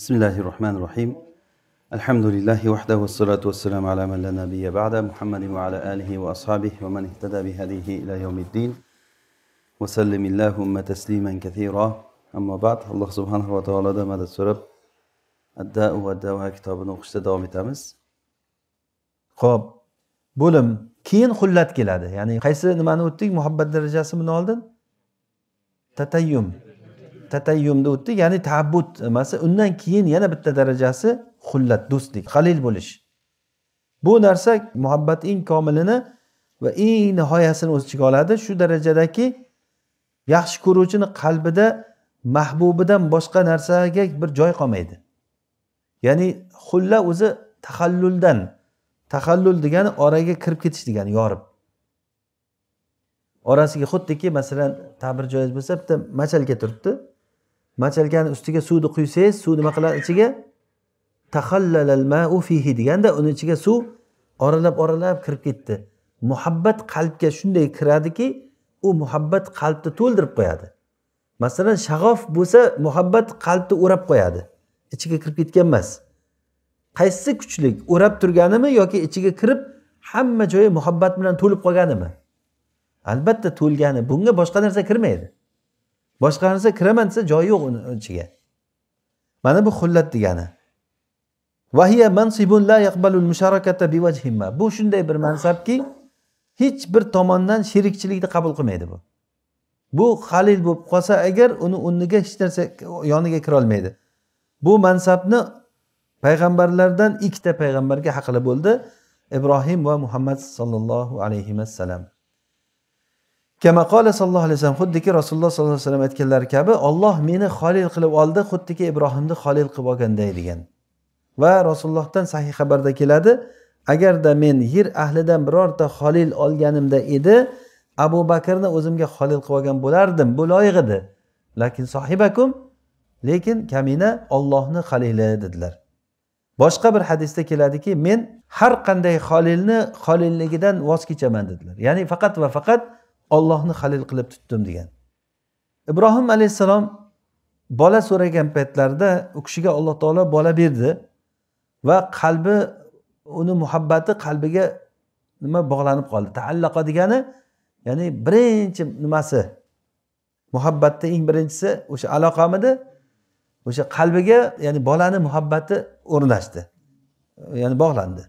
بسم الله الرحمن الرحيم الحمد لله وحده والصلاة والسلام على من لا نبي بعد محمد وعلى آله وأصحابه ومن اهتدى بهديه إلى يوم الدين وسلم اللهم تسليما كثيرا أما بعد الله سبحانه وتعالى مدى السرب الداء والداء كتاب نقشت دوام تامس خب بولم كين خلات كلاده يعني qaysi nimani o'tdik محبت darajasi bundan oldin tatayyum tatayyumda o'tdi ya'ni taabbud nimasi undan keyin yana bitta darajasi xullat do'stlik halil bo'lish bu narsa muhabbat eng komilini va eng nihoyasini o'z ichiga oladi shu darajadaki yaxshi ko'ruvchini qalbida mahbubidan boshqa narsaga bir joy qolmaydi ya'ni xulla o'zi tahalluldan tahallul degani oraga kirib ketish degani yorib orasiga xuddiki masalan ta'bir joiz bo'lsa bitta machalka turibdi machalkani ustiga suvni quysangiz suv nima qiladi ichiga tahallalal fihi deganda uni ichiga suv oralab oralab kirib ketdi muhabbat qalbga shunday kiradiki u muhabbat qalbni to'ldirib qo'yadi masalan shag'of bo'lsa muhabbat qalbni o'rab qo'yadi ichiga kirib ketgan emas qaysi kuchli o'rab turganimi yoki ichiga kirib hamma joyi muhabbat bilan to'lib qolganimi albatta to'lgani bunga boshqa narsa kirmaydi narsa kiraman desa joyi yo'q uni ichiga mana bu xullat degani bu shunday bir mansabki hech bir tomondan sherikchilikni qabul qilmaydi bu bu halil bo'lib qolsa agar uni o'rniga hech narsa yoniga kirolmaydi bu mansabni payg'ambarlardan ikkita payg'ambarga haqli bo'ldi ibrohim va muhammad sollallohu alayhi vasallam kamaqola sallallohu alayhi vasallam xuddiki rasululloh sollallohu alayhi vasallam aytganlari kabi olloh meni xolil qilib oldi xuddiki ibrohimni xolil qilib olganday degan va rasulullohdan sahih xabarda keladi agarda men yer ahlidan birorta xolil olganimda edi abu bakrni o'zimga xolil qilib olgan bo'lardim bu loyiq edi lakin sohibakum lekin kamina ollohni halili dedilar boshqa bir hadisda keladiki men har qanday xolilni xolilligidan voz kechaman dedilar ya'ni faqat va faqat ollohni halil qilib tutdim degan ibrohim alayhissalom bola so'ragan paytlarida u kishiga alloh taolo bola berdi va qalbi uni muhabbati qalbiga nima bog'lanib qoldi taallaqo degani ya'ni birinchi nimasi muhabbatni eng birinchisi o'sha aloqamidi o'sha qalbiga ya'ni bolani muhabbati o'rnashdi ya'ni bog'landi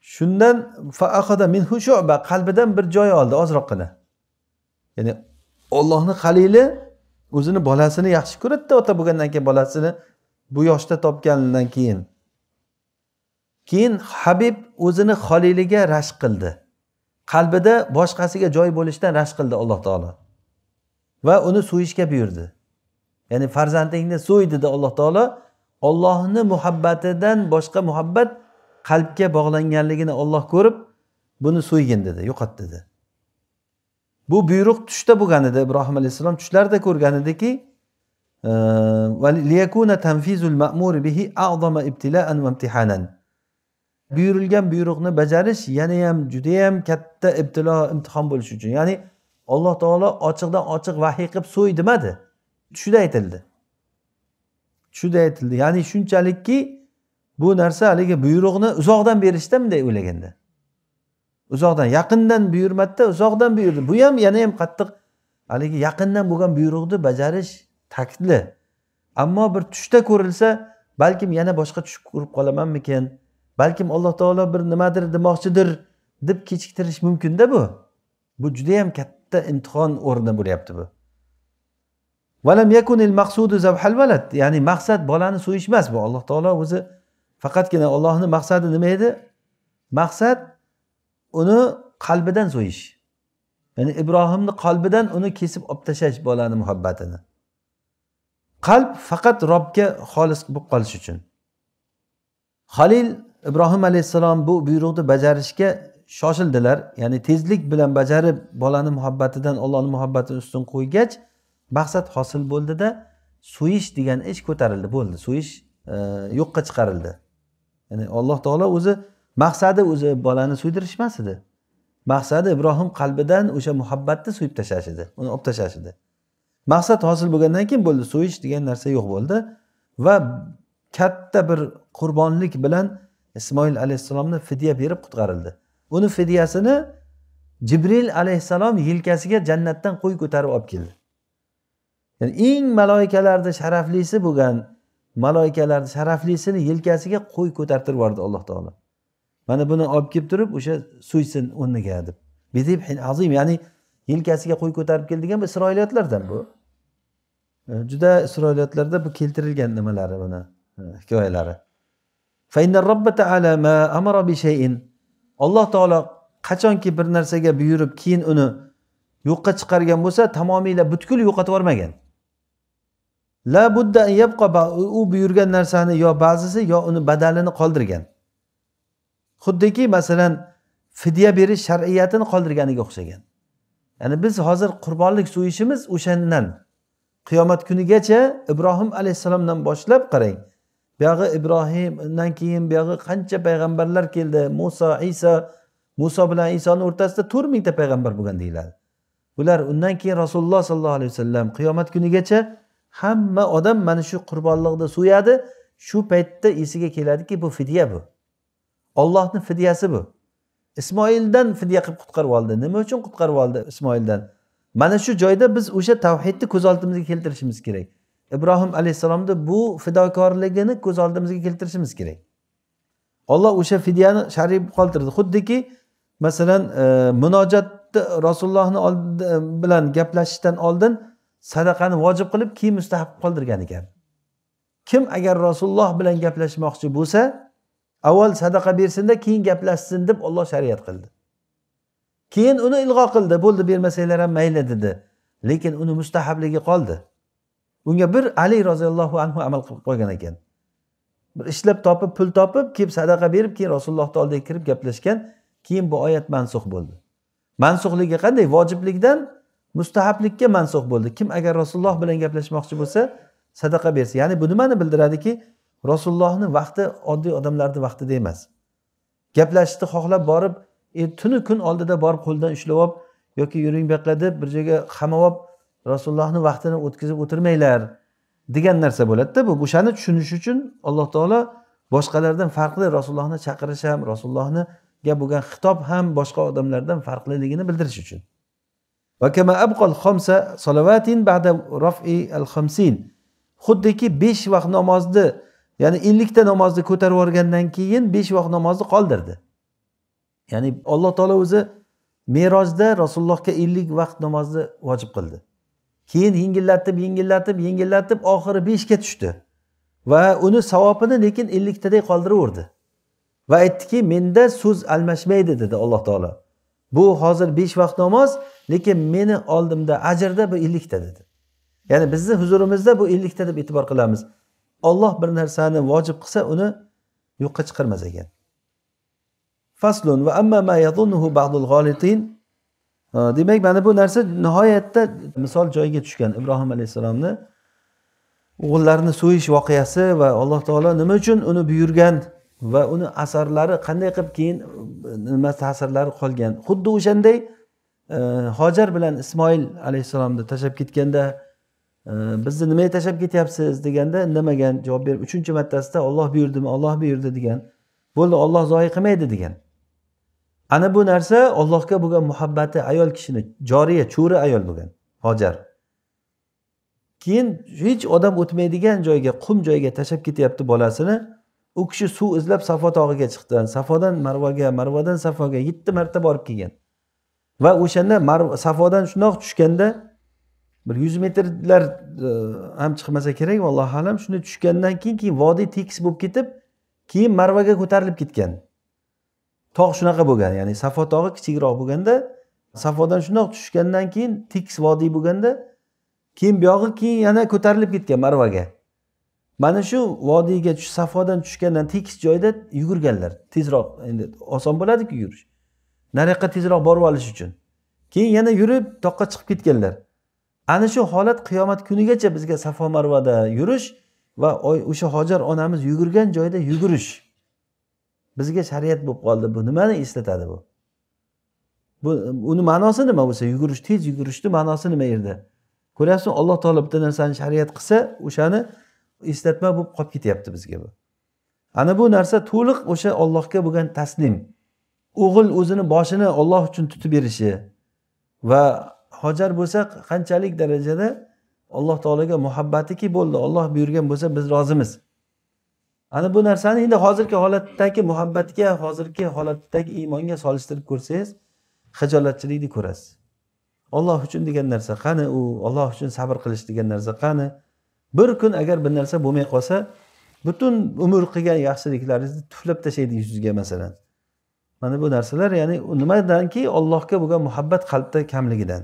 shundan faahada minhu shuba qalbidan bir joy oldi ozroqgina ya'ni ollohni halili o'zini bolasini yaxshi ko'radida ota bo'lgandan keyin bolasini bu yoshda topganidan keyin keyin habib o'zini holiliga rashk qildi qalbida boshqasiga joy bo'lishdan rashk qildi alloh taolo va uni so'yishga buyurdi ya'ni farzandingni so'y dedi alloh taolo ollohni muhabbatidan boshqa muhabbat qalbga bog'langanligini olloh ko'rib buni so'ygin dedi yo'qot dedi bu buyruq tushda bo'lgan edi ibrohim alayhissalom tushlarida ko'rgan ediki buyurilgan buyruqni bajarish yanayam judayam katta ibtilo imtihon bo'lishi uchun ya'ni alloh taolo ochiqdan ochiq vahiy qilib so'y demadi tushida aytildi tushida aytildi ya'ni shunchalikki bu narsa haligi buyruqni uzoqdan berishda bunday o'ylaganda uzoqdan yaqindan buyurmadida uzoqdan buyurdi bu ham yana ham qattiq haligi yaqindan bo'lgan buyruqni bajarish taktli ammo bir tushda ko'rilsa balkim yana boshqa tush ko'rib qolamanmikin balkim alloh taolo bir nimadir demoqchidir deb kechiktirish mumkinda bu bu juda yam katta imtihon o'rni bo'lyapti bu valam yakunil valad ya'ni maqsad bolani so'yish emas bu alloh taolo o'zi faqatgina ollohni maqsadi nima edi maqsad uni qalbidan so'yish ya'ni ibrohimni qalbidan uni kesib olib tashlash bolani muhabbatini qalb faqat robga xolis bo'lib qolish uchun halil ibrohim alayhissalom bu buyruqni bajarishga shoshildilar ya'ni tezlik bilan bajarib bolani muhabbatidan ollohni muhabbatini ustun qo'ygach maqsad hosil bo'ldida so'yish degan ish ko'tarildi bo'ldi so'yish e, yo'qqa chiqarildi ya'ni alloh taolo o'zi maqsadi o'zi bolani suydirish emas edi maqsadi ibrohim qalbidan o'sha muhabbatni so'yib tashlash edi uni olib tashlash edi maqsad hosil bo'lgandan keyin bo'ldi so'yish degan narsa yo'q bo'ldi va katta bir qurbonlik bilan ismoil alayhissalomni fidya berib qutqarildi uni fidyasini jibril alayhissalom yelkasiga jannatdan qo'y ko'tarib olib keldi ya'ni eng maloyikalarni sharaflisi bo'lgan maloyikalarni sharaflisini yelkasiga qo'y ko'tartirib yubordi alloh taolo mana buni olib kelib turib o'sha so'ysin o'rniga deb azim ya'ni yelkasiga qo'y ko'tarib keldi degan bu isroiliyatlardan bu e, juda isroiliyatlarda bu keltirilgan nimalari buni e, hikoyalari alloh taolo qachonki bir narsaga buyurib keyin uni yo'qqa chiqargan bo'lsa tamomiyla butkul yo'qotib yubormagan la budda u buyurgan narsani yo ba'zisi yo uni badalini qoldirgan xuddiki masalan fidya berish shar'iyatini qoldirganiga o'xshagan ya'ni biz hozir qurbonlik so'yishimiz o'shandan qiyomat kunigacha ibrohim alayhissalomdan boshlab qarang buyog'i ibrohimdan keyin buyog'i qancha payg'ambarlar keldi muso iso muso bilan isoni o'rtasida to'rt mingta payg'ambar bo'lgan deyiladi bular undan keyin rasululloh sollallohu alayhi vasallam qiyomat kunigacha hamma odam mana shu qurbonliqni so'yadi shu paytda esiga keladiki bu fidya bu ollohni fidyasi bu ismoildan fidya qilib qutqarib oldi nima uchun qutqarib oldi ismoildan mana shu joyda biz o'sha tavhidni ko'z oldimizga keltirishimiz kerak ibrohim alayhissalomni bu fidokorligini ko'z oldimizga keltirishimiz kerak olloh o'sha fidyani shariy qoldirdi xuddiki masalan e, munojatni rasulullohni e, bilan gaplashishdan oldin sadaqani vojib qilib keyin mustahab qilib qoldirgan ekan kim agar rasululloh bilan gaplashmoqchi bo'lsa avval sadaqa bersinda keyin gaplashsin deb olloh shariat qildi keyin uni ilg'o qildi bo'ldi bermasanglar ham mayli dedi lekin uni mustahabligi qoldi unga bir ali roziyallohu anhu amal qilib qo'ygan ekan bir ishlab topib pul topib kelib sadaqa berib keyin rasulullohni oldiga kirib gaplashgan keyin bu oyat mansux bo'ldi mansuxligi qanday vojiblikdan mustahablikka mansux bo'ldi kim agar rasululloh bilan gaplashmoqchi bo'lsa sadaqa bersin ya'ni bu nimani bildiradiki rasulullohni vaqti oddiy odamlarni vaqtida emas gaplashishni xohlab borib e, tuni kun oldida borib qo'lidan ushlab olib yoki yuring bu yoqqa deb bir joyga qamab olib rasulullohni vaqtini o'tkazib o'tirmanglar degan narsa bo'ladida bu o'shani tushunish uchun alloh taolo boshqalardan farqli rasulullohni chaqirish ham rasulullohniga bo'lgan xitob ham boshqa odamlardan farqliligini bildirish uchun وكما أبقى الخمسة صلوات بعد رفع الخمسين xuddiki besh vaqt namozni ya'ni ellikta namozni ko'tarib yuborgandan keyin besh vaqt namozni qoldirdi ya'ni alloh taolo o'zi merojda rasulullohga ellik vaqt namozni vojib qildi keyin yengillatib yengillatib yengillatib oxiri beshga tushdi va uni savobini lekin elliktaday qoldiraverdi va aytdiki menda so'z almashmaydi dedi alloh taolo bu hozir besh vaqt namoz lekin meni oldimda ajrda bu ellikta dedi ya'ni bizni huzurimizda bu ellikta deb e'tibor qilamiz olloh bir narsani vojib qilsa uni yo'qqa chiqarmas ekan faslun va amma ma yadunnuhu ba'dul g'olitin demak mana bu narsa nihoyatda misol joyiga tushgan ibrohim alayhissalomni o'g'illarini so'yish voqeasi va alloh taolo nima uchun uni buyurgan va uni asarlari qanday qilib keyin nima ta'sirlari qolgan xuddi o'shanday hojar bilan ismoil alayhissalomni tashlab ketganda bizni nimaga tashlab ketyapsiz deganda indamagan javob berib uchinchi martasida olloh buyurdimi olloh buyurdi degan bo'ldi olloh zoyi qilmaydi degan ana bu narsa ollohga bo'lgan muhabbati ayol kishini joriya cho'ri ayol bo'lgan hojar keyin hech odam o'tmaydigan joyga qum joyga tashlab ketyapti bolasini u kishi suv izlab safo tog'iga chiqdi safodan marvaga marvadan safoga yetti marta borib kelgan va o'shanda safodan shundoq tushganda bir yuz metrlar e, ham chiqmasa kerak allohu alam shunday tushgandan keyin keyin vodiy tekis bo'lib ketib keyin marvaga ko'tarilib ketgan tog' shunaqa bo'lgan ya'ni safo tog'i kichikroq bo'lganda safodan shundoq tushgandan keyin tekis vodiy bo'lganda keyin buyog'i keyin yana ko'tarilib ketgan marvaga mana shu vodiyga safodan tushgandan tekis joyda yugurganlar tezroq endi oson bo'ladiku yurish nariyoqqa tezroq borib olish uchun keyin yana yurib toqqa chiqib ketganlar ana shu holat qiyomat kunigacha bizga safo marvada yurish va o'sha hojar onamiz yugurgan joyda yugurish bizga shariat bo'lib qoldi bu nimani eslatadi bu bu uni ma'nosi nima bo'lsa yugurish tez yugurishni ma'nosi nima yerda ko'ryapsizmi alloh taolo bitta narsani shariat qilsa o'shani eslatma bo'lib qolib ketyapti bizga bu ana bu narsa to'liq o'sha ollohga bo'lgan taslim o'g'il o'zini boshini olloh uchun tutib berishi va hojar bo'lsa qanchalik darajada alloh taologa muhabbatiki bo'ldi olloh buyurgan bo'lsa biz rozimiz ana bu narsani endi hozirgi holatdagi muhabbatga hozirgi holatdagi iymonga solishtirib ko'rsangiz hijolatchilikni ko'rasiz olloh uchun degan narsa qani u olloh uchun sabr qilish degan narsa qani bir kun agar bir narsa bo'lmay qolsa butun umr qilgan yaxshiliklaringizni tuflab tashlaydi yuzingizga masalan mana bu narsalar ya'ni nimadanki allohga bo'lgan muhabbat qalbda kamligidan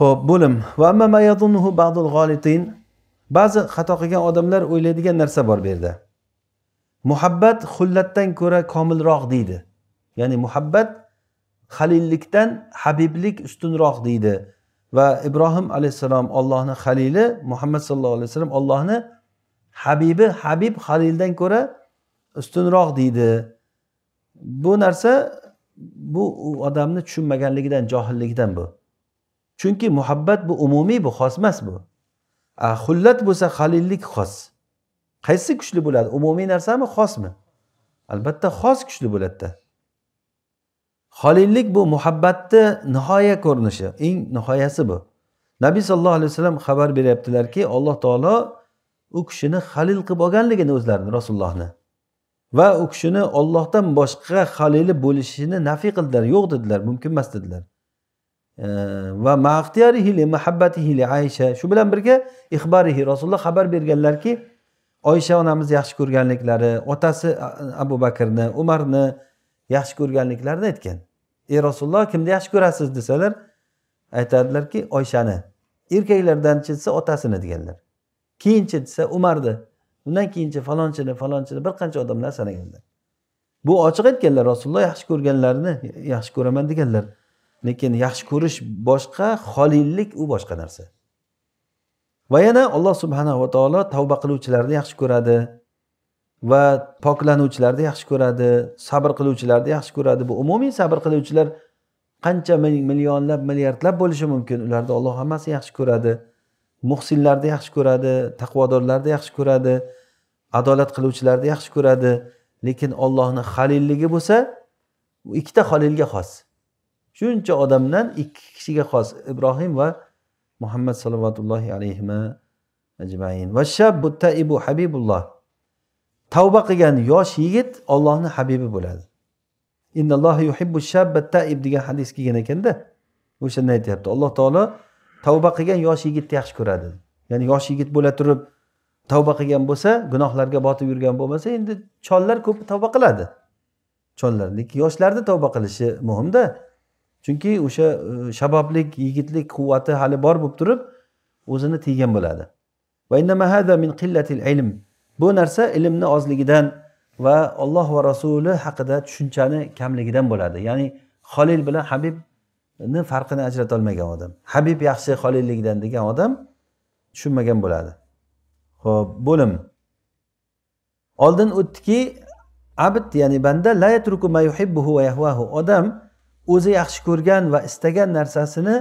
ho'p bo'lim ba'zi xato qilgan odamlar o'ylaydigan narsa bor bu yerda muhabbat xullatdan ko'ra komilroq deydi ya'ni muhabbat halillikdan habiblik ustunroq deydi va ibrohim alayhissalom ollohni halili muhammad sallallohu alayhi vasallam ollohni habibi habib halildan ko'ra ustunroq deydi bu narsa bu u odamni tushunmaganligidan johilligidan bu chunki muhabbat bu umumiy bu xos emas bu a xullat bo'lsa halillik xos qaysi kuchli bo'ladi umumiy narsami xosmi albatta xos kuchli bo'ladida holillik bu muhabbatni nihoya ko'rinishi eng nihoyasi bu nabiy sollallohu alayhi vasallam xabar beryaptilarki alloh taolo u kishini halil qilib olganligini o'zlarini rasulullohni va u kishini ollohdan boshqa halili bo'lishini nafiy qildilar yo'q dedilar mumkin emas dedilar va shu bilan birga ixbarihi rasululloh xabar berganlarki oysha onamiz yaxshi ko'rganliklari otasi abu bakrni umarni yaxshi ko'rganliklarini aytgan ey rasululloh kimni yaxshi ko'rasiz desalar aytadilarki oyshani erkaklardan desa otasini deganlar keyinchi desa umarni undan keyinchi falonchini falonchini bir qancha odamlar sanaganlar bu ochiq aytganlar rasululloh yaxshi ko'rganlarini yaxshi ko'raman deganlar lekin yaxshi ko'rish boshqa holillik u boshqa narsa va yana alloh subhanava taolo tavba qiluvchilarni yaxshi ko'radi va poklanuvchilarni yaxshi ko'radi sabr qiluvchilarni yaxshi ko'radi bu umumiy sabr qiluvchilar qancha millionlab milliardlab bo'lishi mumkin ularni olloh hammasi yaxshi ko'radi muhsinlarni yaxshi ko'radi taqvodorlarni yaxshi ko'radi adolat qiluvchilarni yaxshi ko'radi lekin ollohni halilligi bo'lsa ikkita halilga xos shuncha odamdan ikki kishiga xos ibrohim va muhammad salovatullohi alayhi ajmain va shabbu taibu habibulloh tavba qilgan yosh yigit ollohni habibi bo'ladi innalloh yuhibbu shabba taib degan hadis kelgan ekanda o'shanda aytyapti alloh taolo tavba qilgan yosh yigitni yaxshi ko'radi ya'ni yosh yigit bo'la turib tavba qilgan bo'lsa gunohlarga botib yurgan bo'lmasa endi chollar ko'p tavba qiladi chollar lekin yoshlarni tavba qilishi muhimda chunki o'sha e, shaboblik yigitlik quvvati hali bor bo'lib turib o'zini tiygan bo'ladi bu narsa ilmni ozligidan va olloh va rasuli haqida tushunchani kamligidan bo'ladi ya'ni xolil bilan habib ni farqini olmagan odam habib yaxshi xolilligdan degan odam tushunmagan bo'ladi ho'p bo'lim oldin o'tdiki abd ya'ni banda la yatruku ma yuhibbuhu va yahvahu odam o'zi yaxshi ko'rgan va istagan narsasini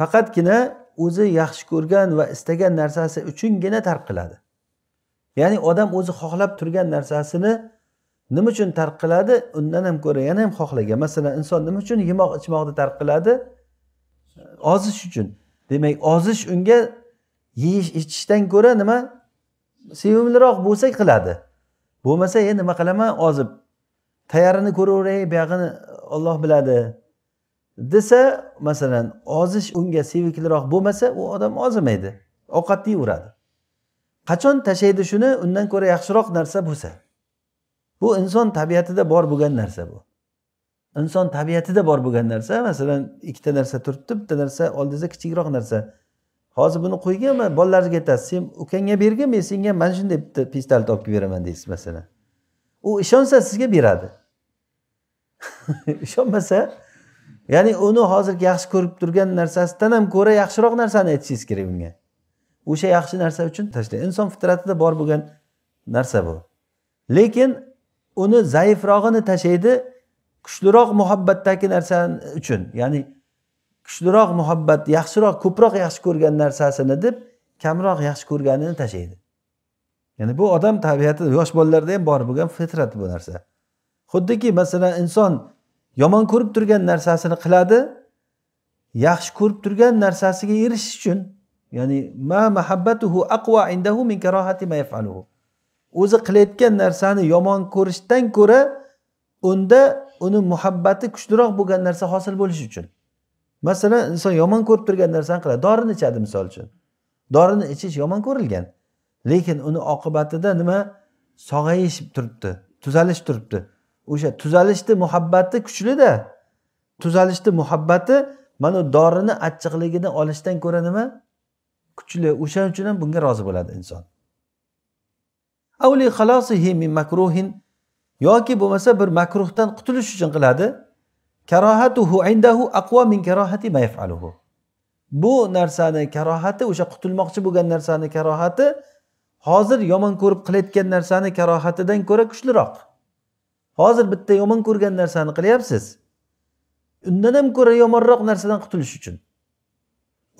faqatgina o'zi yaxshi ko'rgan va istagan narsasi uchungina tark qiladi ya'ni odam o'zi xohlab turgan narsasini nima uchun tark qiladi undan ham ko'ra yana ham xohlagan masalan inson nima uchun yemoq ichmoqni tark qiladi ozish uchun demak ozish unga yeyish ichishdan ko'ra nima sevimliroq bo'lsa qiladi bo'lmasa e nima qilaman ozib tayyorini ko'raveray buyog'ini olloh biladi desa masalan ozish unga sevikliroq bo'lmasa u odam ozimaydi ovqat yeyveradi qachon tashlaydi shuni undan ko'ra yaxshiroq narsa bo'lsa bu inson tabiatida bor bo'lgan narsa bu inson tabiatida bor bo'lgan narsa masalan ikkita narsa turibdi bitta narsa oldingizda kichikroq narsa hozir buni qo'yganman bolalaringizga aytasiz sen ukangga bergin men senga mana shunday bitta pistalni olib kelib beraman deysiz masalan u ishonsa sizga beradi ishonmasa ya'ni uni hozir yaxshi ko'rib turgan narsasidan ham ko'ra yaxshiroq narsani aytishingiz kerak unga o'sha yaxshi narsa uchun tashlang inson fitratida bor bo'lgan narsa bu lekin uni zaifrog'ini tashlaydi kuchliroq muhabbatdagi narsa uchun ya'ni kuchliroq muhabbat yaxshiroq ko'proq yaxshi ko'rgan narsasini deb kamroq yaxshi ko'rganini tashlaydi ya'ni bu odam tabiati yosh bolalarda ham bor bo'lgan fitrat bu narsa xuddiki masalan inson yomon ko'rib turgan narsasini qiladi yaxshi ko'rib turgan narsasiga erishish uchun ya'ni ma mahabbatuhu aqwa indahu min karohati ma yafaluhu o'zi qilayotgan narsani yomon ko'rishdan ko'ra unda uni muhabbati kuchliroq bo'lgan narsa hosil bo'lishi uchun masalan inson yomon ko'rib turgan narsani qiladi dorini ichadi misol uchun dorini ichish yomon ko'rilgan lekin uni oqibatida nima sog'ayish turibdi tuzalish turibdi o'sha tuzalishni muhabbati kuchlida tuzalishni muhabbati mana dorini achchiqligini olishdan ko'ra nima kuchli o'shaning uchun ham bunga rozi bo'ladi inson avli xalosihi min makruhin yoki bo'lmasa bir makruhdan qutulish uchun qiladi karohatuhu indahu aqwa min karohati ma yafaluhu bu narsani karohati o'sha qutulmoqchi bo'lgan narsani karohati hozir yomon ko'rib qilayotgan narsani karohatidan ko'ra kuchliroq hozir bitta yomon ko'rgan narsani qilyapsiz undan ham ko'ra yomonroq narsadan qutulish uchun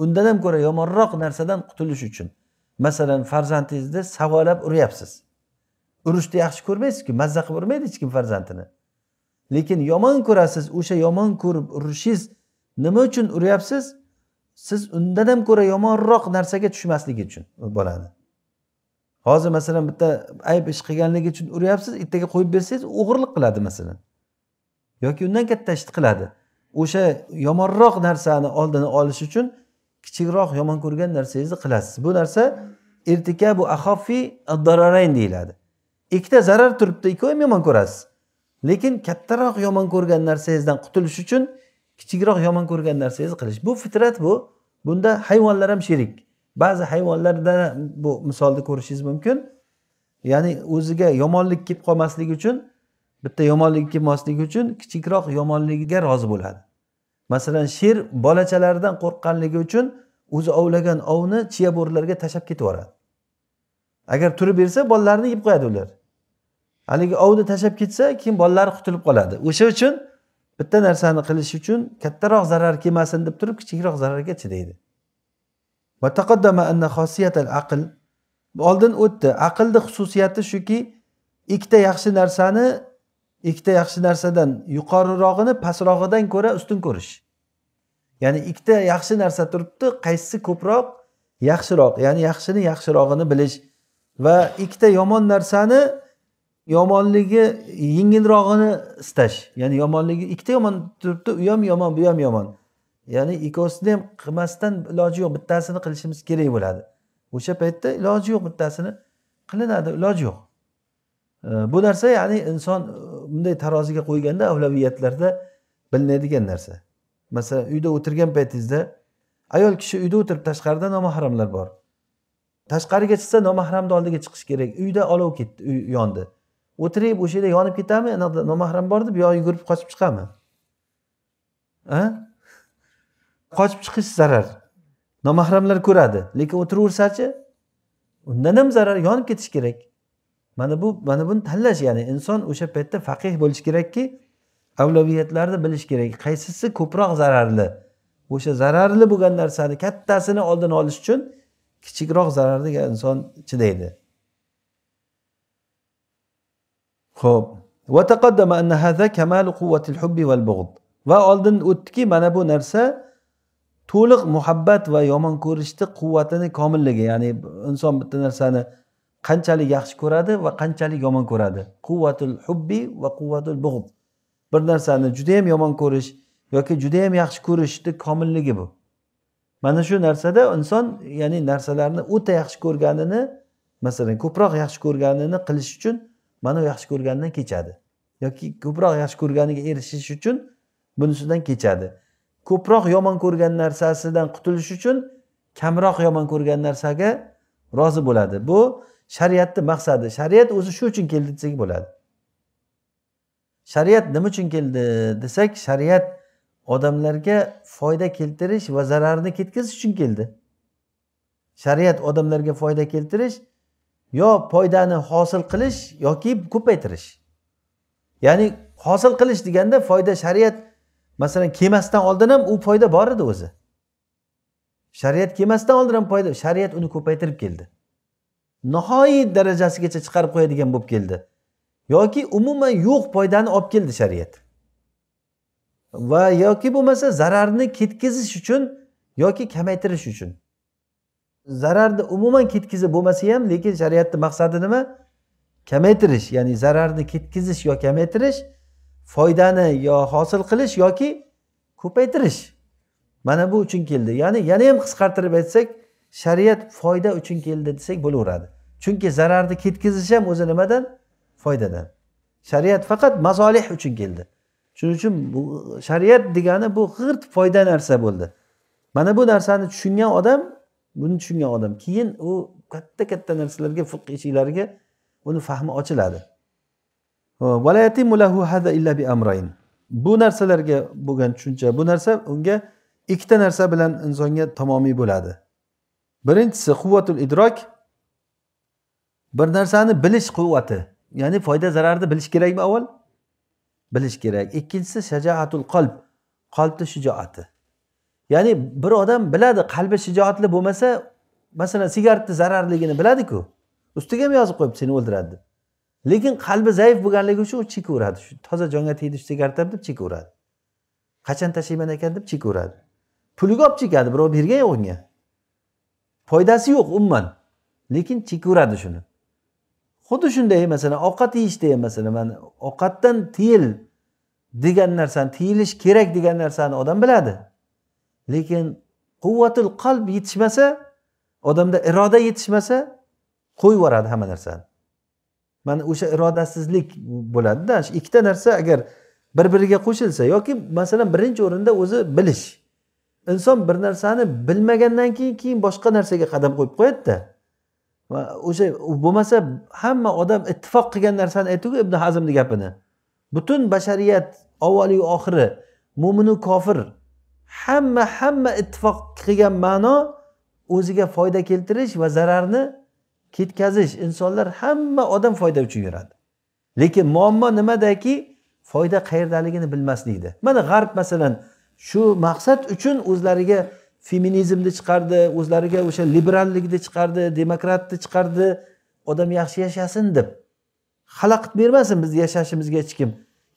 undan ham ko'ra yomonroq narsadan qutulish uchun masalan farzandingizni savolab uryapsiz urushni yaxshi ko'rmaysizku mazza qilib urmaydi hech kim farzandini lekin yomon ko'rasiz o'sha yomon ko'rib urishingiz nima uchun uryapsiz siz undan ham ko'ra yomonroq narsaga tushmasligi uchun bolani hozir masalan bitta ayb ish qilganligi uchun uryapsiz ertaga qo'yib bersangiz o'g'irlik qiladi masalan yoki undan katta ishni qiladi o'sha yomonroq narsani oldini olish uchun kichikroq yomon ko'rgan narsangizni qilasiz bu narsa bu ahofi dararayn deyiladi ikkita zarar turibdi ikkovini yomon ko'rasiz lekin kattaroq yomon ko'rgan narsangizdan qutulish uchun kichikroq yomon ko'rgan narsangizni qilish bu fitrat bu bunda hayvonlar ham sherik ba'zi hayvonlarda bu misolni ko'rishingiz mumkin ya'ni o'ziga yomonlik kelib qolmasligi uchun bitta yomonlik kelmasligi uchun kichikroq yomonligiga rozi bo'ladi masalan sher bolachalaridan qo'rqqanligi uchun o'zi ovlagan ovni chiya bo'rilarga tashlab ketib yuboradi agar turib bersa bolalarini yeb qo'yadi ular haligi ovni tashlab ketsa keyin bolalari qutulib qoladi o'sha uchun bitta narsani qilish uchun kattaroq zarar kelmasin deb turib kichikroq zararga chidaydi aql oldin o'tdi aqlni xususiyati shuki ikkita yaxshi narsani ikkita yaxshi narsadan yuqorirog'ini pastrog'idan ko'ra ustun ko'rish ya'ni ikkita yaxshi narsa turibdi qaysisi ko'proq yaxshiroq ya'ni yaxshini yaxshirog'ini bilish va ikkita yomon narsani yomonligi yengilrog'ini istash ya'ni yomonligi ikkita yomon turibdi u ham yomon bu ham yomon ya'ni ikkovsini ham qilmasdan iloji yo'q bittasini qilishimiz kerak bo'ladi o'sha paytda iloji yo'q bittasini qilinadi iloji yo'q bu narsa ya'ni inson e, bunday taroziga qo'yganda avlaviyatlarda bilinadigan narsa masalan uyda o'tirgan paytingizda ayol kishi uyda o'tirib tashqarida nomahramlar bor tashqariga chiqsa nomahramni oldiga chiqish kerak uyda olov ketdi uy yondi o'tirib o'sha yerda yonib ketami anaqa nomahram bor deb yo yugurib qochib chiqadimi a qochib chiqish zarar nomahramlar ko'radi lekin o'tiraversachi undan ham zarar yonib ketish kerak mana bu mana buni tanlash ya'ni inson o'sha paytda faqih bo'lishi kerakki avloviyatlarni bilish kerak qaysisi ko'proq zararli o'sha zararli bo'lgan narsani kattasini oldini olish uchun kichikroq zararga inson chidaydi ho'p va oldin o'tdiki mana bu narsa to'liq muhabbat va yomon ko'rishni quvvatini komilligi ya'ni inson bitta narsani qanchalik yaxshi ko'radi va qanchalik yomon ko'radi quvvatul hubbi va quvvatul bug'd bir narsani judayam yomon ko'rish yoki judayam yaxshi ko'rishni komilligi bu mana shu narsada inson ya'ni narsalarni o'ta yaxshi ko'rganini masalan ko'proq yaxshi ko'rganini qilish uchun mana u yaxshi ko'rganidan kechadi yoki ko'proq yaxshi ko'rganiga erishish uchun bunisidan kechadi ko'proq yomon ko'rgan narsasidan qutulish uchun kamroq yomon ko'rgan narsaga rozi bo'ladi bu shariatni maqsadi shariat o'zi shu uchun keldi desak bo'ladi shariat nima uchun keldi desak shariat odamlarga foyda keltirish va zararni ketkazish uchun keldi shariat odamlarga foyda keltirish yo foydani hosil qilish yoki ko'paytirish ya'ni hosil qilish deganda foyda shariat masalan kelmasdan oldin ham u foyda bor edi o'zi shariat kelmasdan oldin ham foyda shariat uni ko'paytirib keldi nihoyat darajasigacha chiqarib qo'yadigan bo'lib keldi yoki umuman yo'q foydani olib keldi shariat va yoki bo'lmasa zararni ketkazish uchun yoki kamaytirish uchun zararni umuman ketkizib bo'lmasa ham lekin shariatni maqsadi nima kamaytirish ya'ni zararni ketkizish yo kamaytirish foydani yo hosil qilish yoki ko'paytirish mana bu uchun keldi ya'ni yana ham qisqartirib aytsak shariat foyda uchun keldi desak bo'laveradi chunki zararni ketkizish ham o'zi nimadan foydadan shariat faqat masolih uchun keldi shuning uchun bu shariat degani bu g'irt foyda narsa bo'ldi mana bu narsani tushungan odam buni tushungan odam keyin u katta katta narsalarga fiq eshiklariga uni fahmi ochiladi bu narsalarga bo'lgan tushuncha bu narsa unga ikkita narsa bilan insonga tamomiy bo'ladi birinchisi quvvatul idrok bir narsani bilish quvvati ya'ni foyda zararni bilish kerakmi avval bilish kerak ikkinchisi shajaatul qalb qalbni shijoati ya'ni bir odam biladi qalbi shijoatli bo'lmasa masalan sigaretni zararligini biladiku ustiga ham yozib qo'yibdi seni o'ldiradi deb lekin qalbi zaif bo'lganligi uchun u chekaveradi shu toza jonga tegdi shu sigaretam deb chekaveradi qachon tashlayman ekan deb chekaveradi puliga olib chekadi birov bergan yo'q unga foydasi yo'q umuman lekin chekaveradi shuni xuddi shunday masalan ovqat yeyishda ham masalan mana ovqatdan tiyil degan narsani tiyilish kerak degan narsani odam biladi lekin quvvatul qalb yetishmasa odamda iroda yetishmasa qo'yib yuboradi hamma narsani mana o'sha irodasizlik bo'ladida ikkita narsa agar bir biriga qo'shilsa yoki masalan birinchi o'rinda o'zi bilish inson bir narsani bilmagandan keyin keyin boshqa narsaga qadam qo'yib qo'yadida va o'sha bo'lmasa hamma odam ittifoq qilgan narsani aytdiku ibn hazmni gapini butun bashariyat avvaliyu oxiri mo'minu kofir hamma hamma ittifoq qilgan ma'no o'ziga foyda keltirish va zararni ketkazish insonlar hamma odam foyda uchun yuradi lekin muammo nimadaki foyda qayerdaligini bilmaslikda mana g'arb masalan shu maqsad uchun o'zlariga feminizmni chiqardi o'zlariga o'sha liberallikni chiqardi demokratni chiqardi odam yaxshi yashasin deb xalaqit bermasin bizni yashashimizga hech kim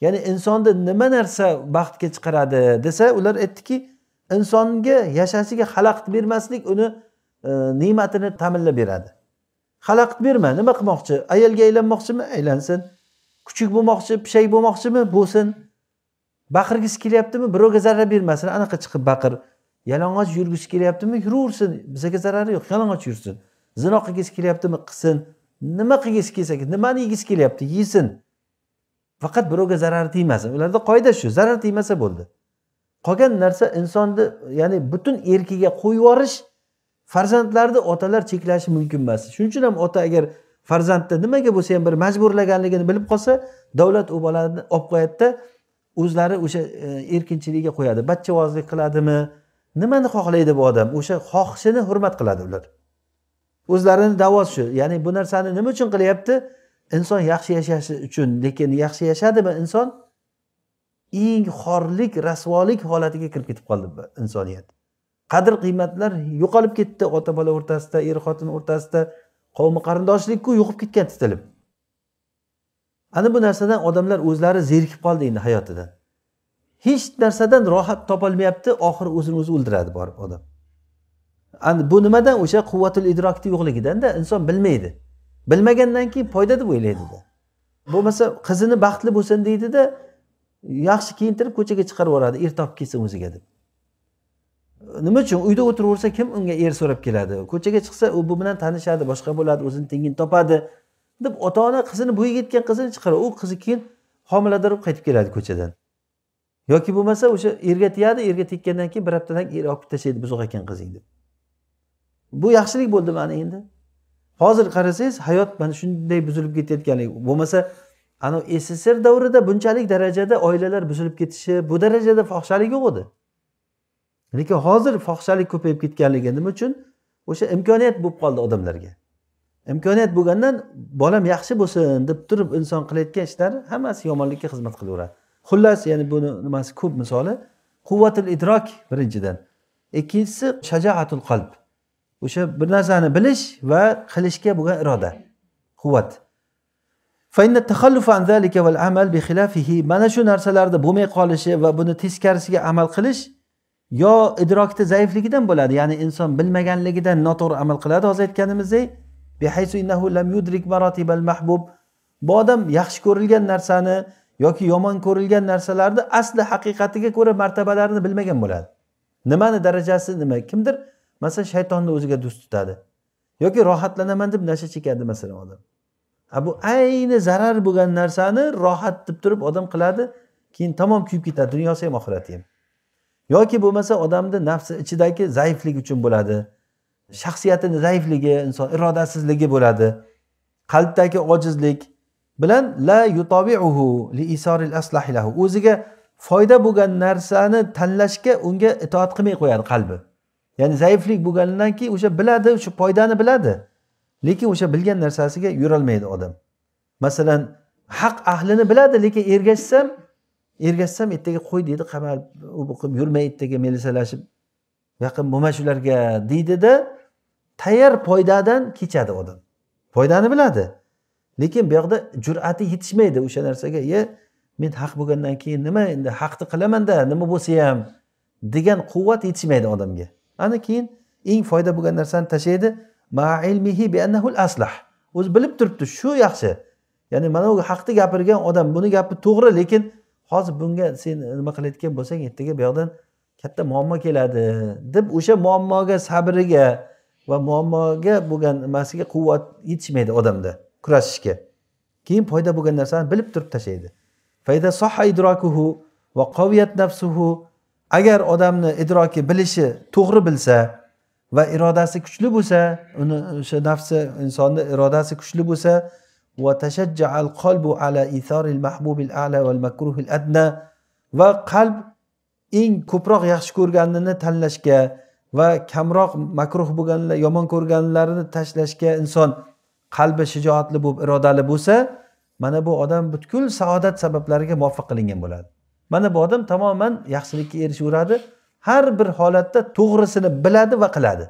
ya'ni insonni nima narsa baxtga chiqaradi desa ular aytdiki insonga yashashiga xalaqit bermaslik uni e, ne'matini ta'minlab beradi xalaqit berma nima qilmoqchi ayolga aylanmoqchimi aylansin kuchuk bo'lmoqchi pishak bo'lmoqchimi bo'lsin baqirgisi kelyaptimi birovga zarar bermasin anaqa chiqib baqir yalang'och yurgisi kelyaptimi yuraversin bizaga zarari yo'q yalang'och yursin zino qilgisi kelyaptimi qilsin nima qilgisi kelsa nimani yegisi kelyapti yesin faqat birovga zarar tegmasin ularda qoida shu zarar tegmasa bo'ldi qolgan narsa insonni ya'ni butun erkiga qo'yib yuborish farzandlarni otalar cheklashi mumkin emas shuning uchun ham ota agar farzandni nimaga bo'lsa ham bir majburlaganligini bilib qolsa davlat u bolani olib qo'yadida o'zlari o'sha e, erkinchiligiga qo'yadi bachchavozlik qiladimi nimani xohlaydi bu odam o'sha xohishini hurmat qiladi ular o'zlarini davosi shu ya'ni bu narsani nima uchun qilyapti inson yaxshi yashashi uchun lekin yaxshi yashadimi inson eng xorlik rasvolik holatiga kirib ketib qoldi insoniyat qadr qiymatlar yo'qolib ketdi ota bola o'rtasida er xotin o'rtasida qavmi qarindoshlikku yo'qib ketgan titilib ana bu narsadan odamlar o'zlari zerikib qoldi endi hayotidan hech narsadan rohat topolmayapti oxiri o'zini o'zi o'ldiradi borib odam bu nimadan o'sha quvvatul idrokni yo'qligidanda inson bilmaydi bilmagandan keyin foyda deb o'ylaydida bo'lmasa qizini baxtli bo'lsin deydida yaxshi kiyintirib ko'chaga chiqarib yuboradi er topib kelsin o'ziga deb nima uchun uyda o'tiraversa kim unga er so'rab keladi ko'chaga chiqsa u bu bilan tanishadi boshqa bo'ladi o'zini tengini topadi deb ota ona qizini bo'yiga yetgan qizini chiqaradi u qizi keyin homilador bo'lib qaytib keladi ko'chadan yoki bo'lmasa o'sha erga tegadi erga tekkandan keyin bir haftadan keyin er olib tashlaydi buzuq ekan qizing deb bu yaxshilik bo'ldi mana endi hozir qarasangiz hayot mana shunday buzilib ketayotganligi bo'lmasa anavi sssr davrida bunchalik darajada oilalar buzilib ketishi bu darajada fohishalik yo'q edi lekin hozir fohishalik ko'payib ketganligi nima uchun o'sha imkoniyat bo'lib qoldi odamlarga imkoniyat bo'lgandan bolam yaxshi bo'lsin deb turib inson qilayotgan ishlari hammasi yomonlikka xizmat qilaveradi xullas ya'ni buni nimasi ko'p misoli quvvatil idrok birinchidan ikkinchisi shajaatul qalb o'sha bir narsani bilish va qilishga bo'lgan iroda quvvat mana shu narsalarni bo'lmay qolishi va buni teskarisiga amal qilish yo idrokni zaifligidan bo'ladi ya'ni inson bilmaganligidan noto'g'ri amal qiladi hozir aytganimizdek bu odam yaxshi ko'rilgan narsani yoki yomon ko'rilgan narsalarni asli haqiqatiga ko'ra martabalarini bilmagan bo'ladi nimani darajasi nima kimdir masalan shaytonni o'ziga do'st tutadi yoki rohatlanaman deb nasha chekadi masalan odam bu ayni zarar bo'lgan narsani rohat deb turib odam qiladi keyin tamom kuyib ketadi dunyosi ham oxirati ham yoki bo'lmasa odamni nafsi ichidagi zaiflik uchun bo'ladi shaxsiyatini zaifligi inson irodasizligi bo'ladi qalbdagi ojizlik bilan la yutabiuhu li o'ziga foyda bo'lgan narsani tanlashga unga itoat qilmay qo'yadi qalbi ya'ni zaiflik bo'lganidan keyin o'sha biladi shu foydani biladi lekin o'sha bilgan narsasiga yurolmaydi odam masalan haq ahlini biladi lekin ergashsam ergashsam ertaga qo'y deydi qamalib u qilib yurmay ertaga melisalashib yaqin bo'lma shularga deydida tayyor foydadan kechadi odam foydani biladi lekin bu yoqda jur'ati yetishmaydi o'sha narsaga ye men haq bo'lgandan keyin nima endi haqni qilamanda nima bo'lsa ham degan quvvat yetishmaydi odamga ana keyin eng foyda bo'lgan narsani tashlaydi mailmihi biannahul aslah o'zi bilib turibdi shu yaxshi ya'ni mana bu haqni gapirgan odam buni gapi to'g'ri lekin hozir bunga sen nima qilayotgan bo'lsang ertaga bu yoqdan katta muammo keladi deb o'sha muammoga sabriga va muammoga bo'lgan nimasiga quvvat yetishmaydi odamda kurashishga keyin foyda bo'lgan narsani bilib turib tashlaydi fayda soha idrokuhu va qoviyat nafsuhu agar odamni idroki bilishi to'g'ri bilsa va irodasi kuchli bo'lsa uni o'sha nafsi insonni irodasi kuchli bo'lsa va qalb eng ko'proq yaxshi ko'rganini tanlashga va kamroq makruh bo'lganlar yomon ko'rganlarini tashlashga inson qalbi shijoatli bo'lib irodali bo'lsa mana bu odam butkul saodat sabablariga muvaffaq qilingan bo'ladi mana bu odam tamoman yaxshilikka erishaveradi har bir holatda to'g'risini biladi va qiladi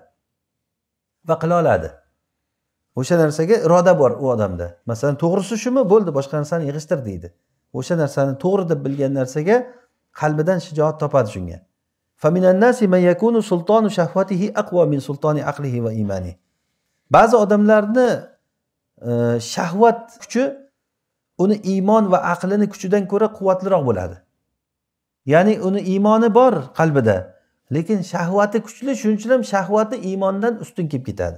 va qila oladi o'sha narsaga iroda bor u odamda masalan to'g'risi shumi bo'ldi boshqa narsani yig'ishtir deydi o'sha narsani to'g'ri deb bilgan narsaga qalbidan shijoat topadi shunga ba'zi odamlarni e, shahvat kuchi uni iymon va aqlini kuchidan ko'ra quvvatliroq bo'ladi ya'ni uni iymoni bor qalbida lekin shahvati kuchli shuning uchun ham shahvati iymondan ustun kelib ketadi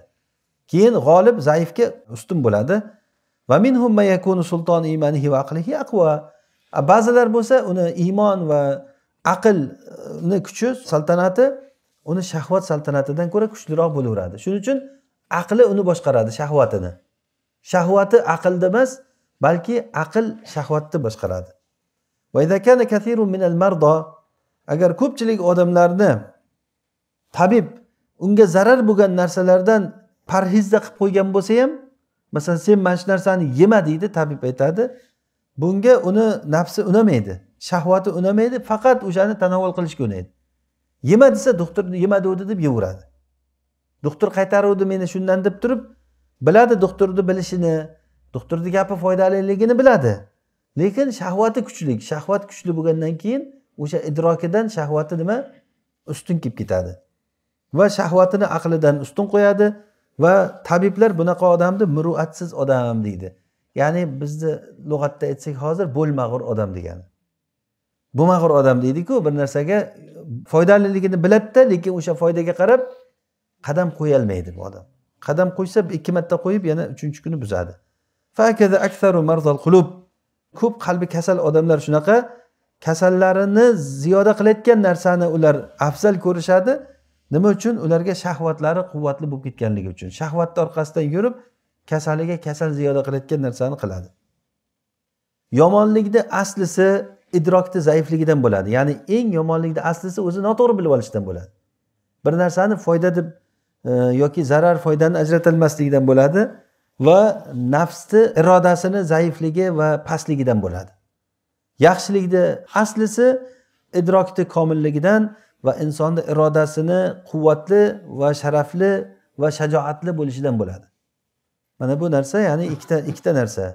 keyin g'olib zaifga ustun bo'ladi va ba'zilar bo'lsa uni iymon va aqlni kuchi saltanati uni shahvat saltanatidan ko'ra kuchliroq bo'laveradi shuning uchun aqli uni boshqaradi shahvatini shahvati aqlda emas balki aql shahvatni boshqaradi agar ko'pchilik odamlarni tabib unga zarar bo'lgan narsalardan parhezda qilib qo'ygan bo'lsa ham masalan sen mana shu narsani yema deydi tabib aytadi bunga uni nafsi unamaydi shahvati unamaydi faqat o'shani tanovul qilishga unaydi yema desa doktor yema degandi deb yeyveradi doktor qaytaruvdi meni shundan deb turib biladi doktorni bilishini doktorni gapi foydaliligini biladi lekin shahvati kuchli shahvat kuchli bo'lgandan keyin o'sha idrokidan shahvati nima ustun kelib ketadi va shahvatini aqlidan ustun qo'yadi va tabiblar bunaqa odamni muruatsiz odam deydi ya'ni bizni lug'atda aytsak hozir bo'lmag'ur odam degani bo'lmag'ur odam deydiku bir narsaga foydaliligini biladida lekin o'sha foydaga qarab qadam qo'yolmaydi bu odam qadam qo'ysa ikki marta qo'yib yana uchinchi kuni buzadi ko'p qalbi kasal odamlar shunaqa kasallarini ziyoda qilayotgan narsani ular afzal ko'rishadi nima uchun ularga shahvatlari quvvatli bo'lib ketganligi uchun shahvatni orqasidan yurib kasaliga kasal ziyoda qilayotgan narsani qiladi yomonlikni aslisi idrokni zaifligidan bo'ladi ya'ni eng yomonlikni aslisi o'zi noto'g'ri bilib olishdan bo'ladi bir narsani foyda deb e, yoki zarar foydani ajratolmasligidan bo'ladi va nafsni irodasini zaifligi va pastligidan bo'ladi yaxshilikni aslisi idrokni komilligidan va insonni irodasini quvvatli va sharafli va shajoatli bo'lishidan bo'ladi mana bu narsa ya'ni ikkita ikkita narsa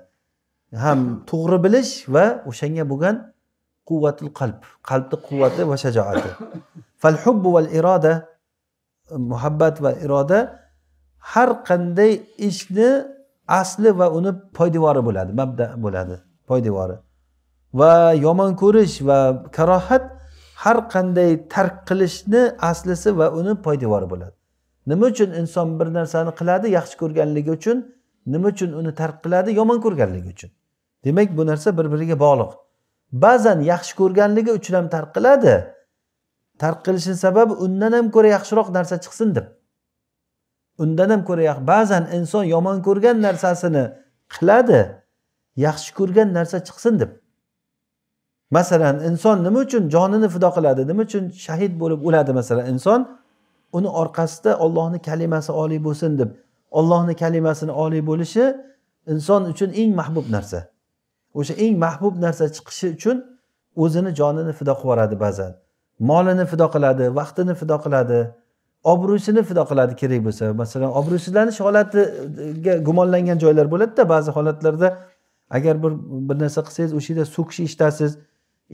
ham to'g'ri bilish va o'shanga bo'lgan quvvatul qalb qalbni quvvati va shajoati fal hubbu val iroda muhabbat va iroda har qanday ishni asli va uni poydevori bo'ladi mabda bo'ladi poydevori va yomon ko'rish va karohat har qanday tark qilishni aslisi va uni poydevori bo'ladi nima uchun inson bir narsani qiladi yaxshi ko'rganligi uchun nima uchun uni tark qiladi yomon ko'rganligi uchun demak bu narsa bir biriga bog'liq ba'zan yaxshi ko'rganligi uchun ham tark qiladi tark qilishini sababi undan ham ko'ra yaxshiroq narsa chiqsin deb undan ham ko'ra ba'zan inson yomon ko'rgan narsasini qiladi yaxshi ko'rgan narsa chiqsin deb masalan inson nima uchun jonini fido qiladi nima uchun shahid bo'lib o'ladi masalan inson uni orqasida ollohni kalimasi oliy bo'lsin deb ollohni kalimasini oliy bo'lishi inson uchun eng mahbub narsa o'sha eng mahbub narsa chiqishi uchun o'zini jonini fido qilib yuboradi ba'zan molini fido qiladi vaqtini fido qiladi obro'sini fido qiladi kerak bo'lsa masalan obro'sizlanish holatiga gumonlangan joylar bo'ladida ba'zi holatlarda agar bir bir narsa qilsangiz o'sha yerda kishi eshitasiz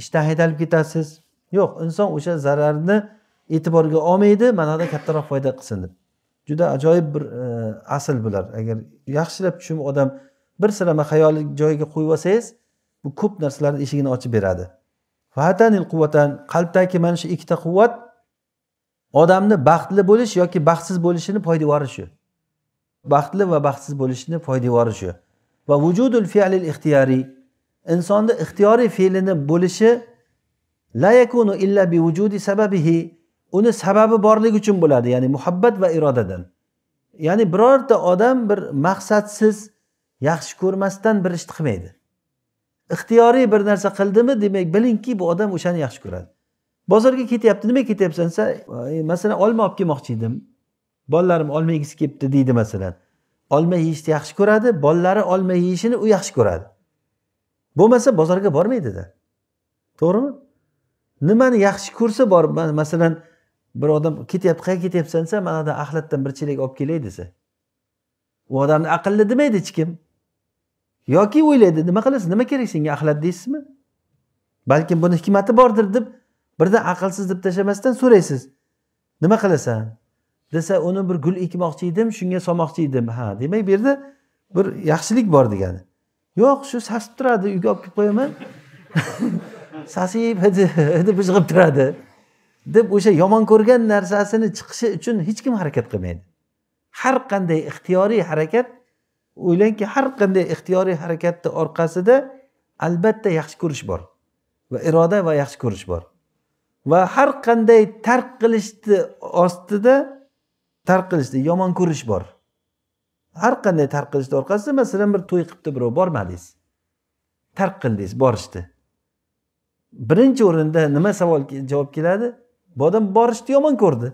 ishdan haydalib ketasiz yo'q inson o'sha zararni e'tiborga olmaydi mana bunaqa kattaroq foyda qilsin deb juda ajoyib bir e, asl bular agar yaxshilab tushunib odam bir sirama xayoli joyiga qo'yib olsangiz bu ko'p narsalarni eshigini ochib beradi qalbdagi mana shu ikkita quvvat odamni baxtli bo'lish yoki baxtsiz bo'lishini poydevori shu baxtli va baxtsiz bo'lishni poydevori shu va vujudul fialil ixtiyoriy insonni ixtiyoriy fe'lini bo'lishi la yakunu illa bi vujudi sababihi uni sababi borligi uchun bo'ladi ya'ni muhabbat va irodadan ya'ni birorta odam bir maqsadsiz yaxshi ko'rmasdan bir ishni qilmaydi ixtiyoriy bir narsa qildimi demak bilingki bu odam o'shani yaxshi ko'radi bozorga ketyapti nimaga ketyapsan desa masalan olma olib kelmoqchi edim bolalarim olma yegisi kelibdi deydi masalan olma yeyishni yaxshi ko'radi bolalari olma yeyishini u yaxshi ko'radi bo'lmasa bozorga bormaydida to'g'rimi nimani yaxshi ko'rsa borib masalan bir odam ketyapti qayerga ketyapsan desa mana yoqdan axlatdan bir chelak olib kelay desa u odamni aqlli demaydi hech kim yoki o'ylaydi nima qilasiz nima kerak senga axlat deysizmi balkim buni hikmati bordir deb birda aqlsiz deb tashlamasdan so'raysiz nima qilasan desa uni bir gul ekmoqchi edim shunga solmoqchi edim ha demak bu yerda bir yaxshilik bor degani yo'q shu sasib turadi uyga olib kelib qo'yaman sasib hidi hidi bijg'ib turadi deb o'sha yomon ko'rgan narsasini chiqishi uchun hech kim harakat qilmaydi har qanday ixtiyoriy harakat o'ylangki har qanday ixtiyoriy harakatni orqasida albatta yaxshi ko'rish bor va iroda va yaxshi ko'rish bor va har qanday tark qilishni ostida tark qilishni yomon ko'rish bor har qanday tark qilishni orqasida masalan bir to'y qilibdi birov bormadingiz tark qildingiz borishni birinchi o'rinda nima savol javob keladi bu odam borishni yomon ko'rdi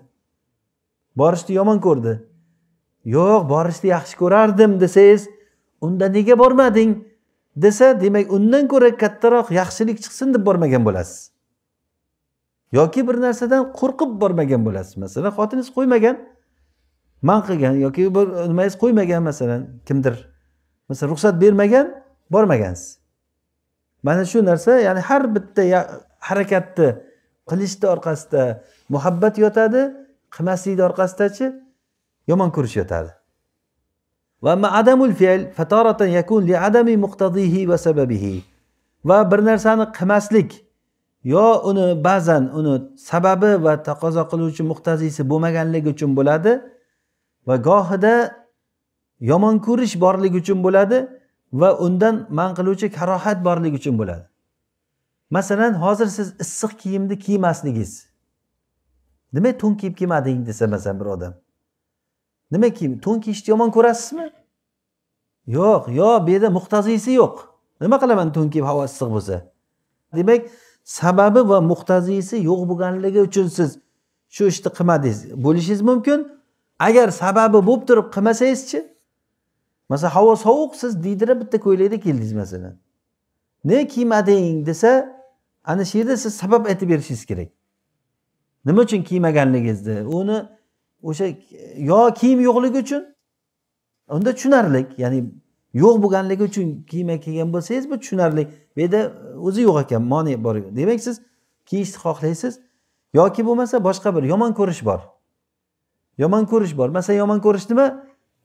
borishni yomon ko'rdi yo'q borishni yaxshi ko'rardim desangiz unda nega bormading desa demak undan ko'ra kattaroq yaxshilik chiqsin deb bormagan bo'lasiz yoki bir narsadan qo'rqib bormagan bo'lasiz masalan xotiningiz qo'ymagan man qilgan yoki bir nimangiz qo'ymagan masalan kimdir masalan ruxsat bermagan bormagansiz mana shu narsa ya'ni har bitta harakatni qilishni orqasida muhabbat yotadi qilmaslikni orqasidachi yomon ko'rish yotadi va bir narsani qilmaslik yo uni ba'zan uni sababi va taqozo qiluvchi muhtaziysi bo'lmaganligi uchun bo'ladi va gohida yomon ko'rish borligi uchun bo'ladi va undan man qiluvchi karohat borligi uchun bo'ladi masalan hozir siz issiq kiyimni kiymasligingiz nima to'n kiyib kelmading desa masalan bir odam nima kiyim to'n kiyishni yomon ko'rasizmi yo'q yo bu yerda muhtaziysi yo'q nima qilaman to'n kiyib havo issiq bo'lsa demak sababi va muhtaziysi yo'q bo'lganligi uchun siz shu ishni qilmadingiz bo'lishingiz mumkin agar sababi bo'lib turib qilmasangizchi masalan havo sovuq siz diydirab bitta ko'ylakda keldingiz masalan ne kiymading desa ana shu yerda siz sabab aytib berishingiz kerak nima uchun kiymaganligingizni uni o'sha yo kiyim yo'qligi uchun unda tushunarli ya'ni yo'q bo'lganligi uchun kiymay kelgan bo'lsangiz bu tushunarli bu yerda o'zi yo'q ekan moni bor demak siz kiyishni xohlaysiz yoki bo'lmasa boshqa bir yomon ko'rish bor yomon ko'rish bor masalan yomon ko'rish nima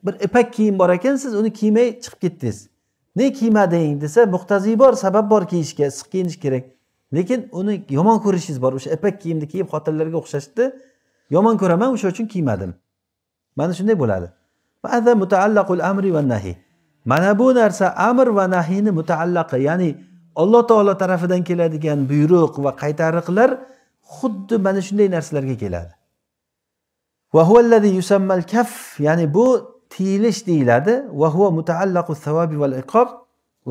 bir ipak kiyim bor ekan siz uni kiymay chiqib ketdingiz nega kiymading desa muhtaziy bor sabab bor kiyishga issiq kiyinish kerak lekin uni yomon ko'rishingiz bor o'sha ipak kiyimni kiyib xotinlarga o'xshashni yomon ko'raman o'sha uchun kiymadim mana shunday bo'ladi amri va nahiy mana bu narsa amr va nahiyni mutaallaqi ya'ni alloh taolo tarafidan keladigan buyruq va qaytariqlar xuddi mana shunday narsalarga keladi kaf ya'ni bu tiyilish deyiladi va iqob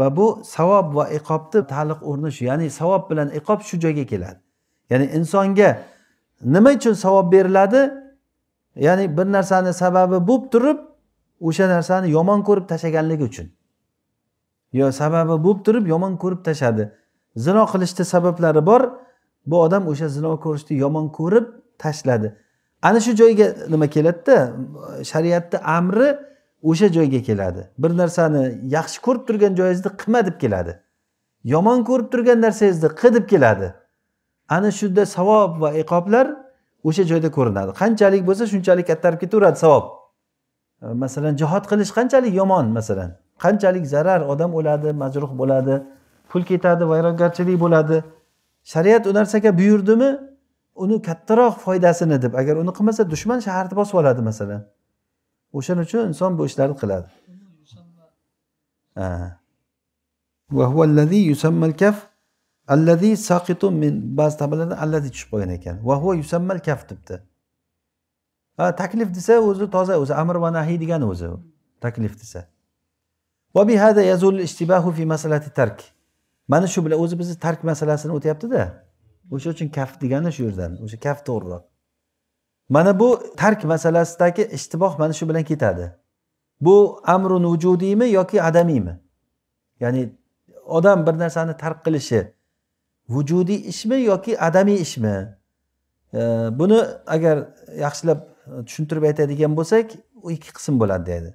va bu savob va iqobni taliq o'rnishi ya'ni savob bilan iqob shu joyga keladi ya'ni insonga nima uchun savob beriladi ya'ni bir narsani sababi bo'lib turib o'sha narsani yomon ko'rib tashlaganligi uchun yo sababi bo'lib turib yomon ko'rib tashladi zino qilishni sabablari bor bu odam o'sha zino ko'rishni yomon ko'rib tashladi ana shu joyga nima keladida shariatni amri o'sha joyga keladi bir narsani yaxshi ko'rib turgan joyingizni qilma deb keladi yomon ko'rib turgan narsangizni qil deb keladi ana shunda savob va iqoblar o'sha joyda ko'rinadi qanchalik bo'lsa shunchalik kattarib ketaveradi savob masalan jihod qilish qanchalik yomon masalan qanchalik zarar odam o'ladi majruh bo'ladi pul ketadi vayrongarchilik bo'ladi shariat u narsaga buyurdimi uni kattaroq foydasini deb agar uni qilmasa dushman shaharni bosib oladi masalan o'shaning uchun inson bu ishlarni qiladi ba'zi الذي يسمى allazi tushib qolgan ekan vahva huwa yusammal kaf debdi taklif desa o'zi toza o'zi amr va nahiy degani o'zi taklif desa mana shu bilan o'zi bizni tark masalasini o'tyaptida o'sha uchun kaf degani shu yerdan o'sha kaf to'g'riroq mana bu tark masalasidagi ishtiboh mana shu bilan ketadi bu amrun vujudiymi yoki adamiymi ya'ni odam bir narsani tark qilishi vujudiy ishmi yoki adamiy ishmi buni agar yaxshilab tushuntirib aytadigan bo'lsak u ikki qism bo'ladi deydi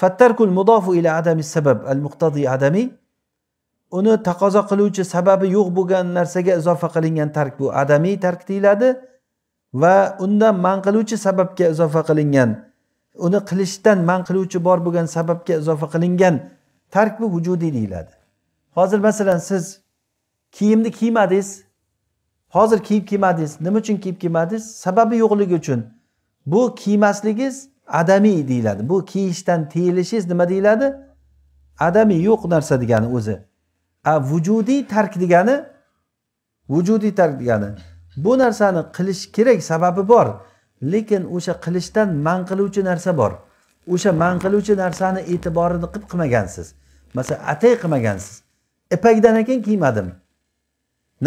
fattarkul mudofu ila adami sabab al muqtadi adami uni taqozo qiluvchi sababi yo'q bo'lgan narsaga izofa qilingan tark bu adamiy tark deyiladi va undan man qiluvchi sababga izofa qilingan uni qilishdan man qiluvchi bor bo'lgan sababga izofa qilingan tark bu vujudiy deyiladi hozir masalan siz kiyimni kiymadingiz hozir kiyib kiymadingiz nima uchun kiyib kiymadingiz sababi yo'qligi uchun bu kiymasligingiz adamiy deyiladi bu kiyishdan tiyilishingiz nima deyiladi adamiy yo'q narsa degani o'zi a vujudiy tark degani vujudiy tark degani bu narsani qilish kerak sababi bor lekin o'sha qilishdan man qiluvchi narsa bor o'sha man qiluvchi narsani e'tiborini qilib qilmagansiz masalan atay qilmagansiz ipakdan ekan kiymadim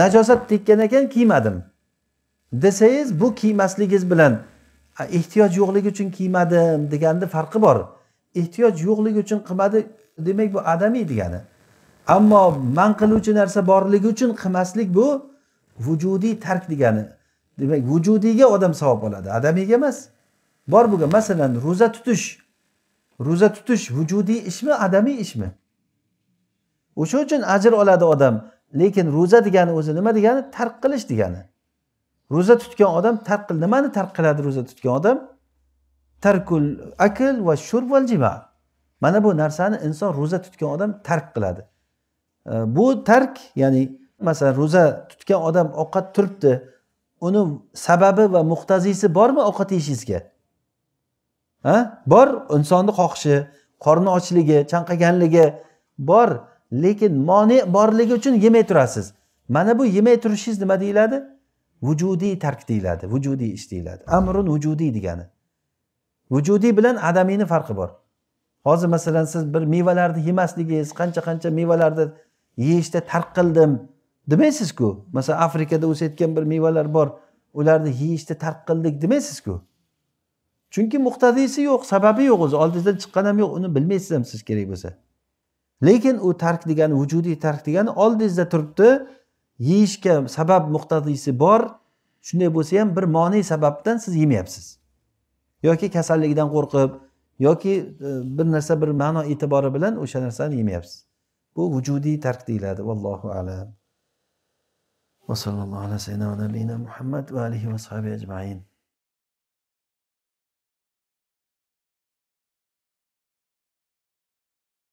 najosat tekkan ekan kiymadim desangiz bu kiymasligingiz bilan ehtiyoj yo'qligi uchun kiymadim deganni farqi bor ehtiyoj yo'qligi uchun qilmadi demak bu adamiy degani ammo man qiluvchi narsa borligi uchun qilmaslik bu vujudiy tark degani demak vujudiyga odam savob oladi adamiyga emas bor bo'lgan masalan ro'za tutish ro'za tutish vujudiy ishmi adamiy ishmi o'sha uchun ajr oladi odam lekin ro'za degani o'zi nima degani tark qilish degani ro'za tutgan odam tark nimani tark qiladi ro'za tutgan odam tarkul akl va shurb val jima mana bu narsani inson ro'za tutgan odam tark qiladi bu tark ya'ni masalan ro'za tutgan odam ovqat turibdi uni sababi va muhtazisi bormi ovqat yeyishingizga ha bor insonni xohishi qorni ochligi chanqaganligi bor lekin mone borligi uchun yemay turasiz mana bu yemay turishingiz nima deyiladi vujudiy tark deyiladi vujudiy ish deyiladi amrun vujudiy degani vujudiy bilan adamiyni farqi bor hozir masalan siz bir mevalarni yemasligingiz qancha qancha mevalarni yeyishda tark qildim demaysizku masalan afrikada o'sayotgan bir mevalar bor ularni yeyishda tark qildik demaysizku chunki muqtadiysi yo'q sababi yo'q o'zi oldingizdan chiqqan ham yo'q uni bilmaysiz ham siz kerak bo'lsa lekin u tark degani vujudiy tark degani oldingizda turibdi yeyishga sabab muqtadisi bor shunday bo'lsa ham bir moniy sababdan siz yemayapsiz yoki kasallikdan qo'rqib yoki e, bir narsa bir ma'no e'tibori bilan o'sha narsani yemayapsiz bu vujudiy tark deyiladi vallohu alam وصلى الله على سيدنا ونبينا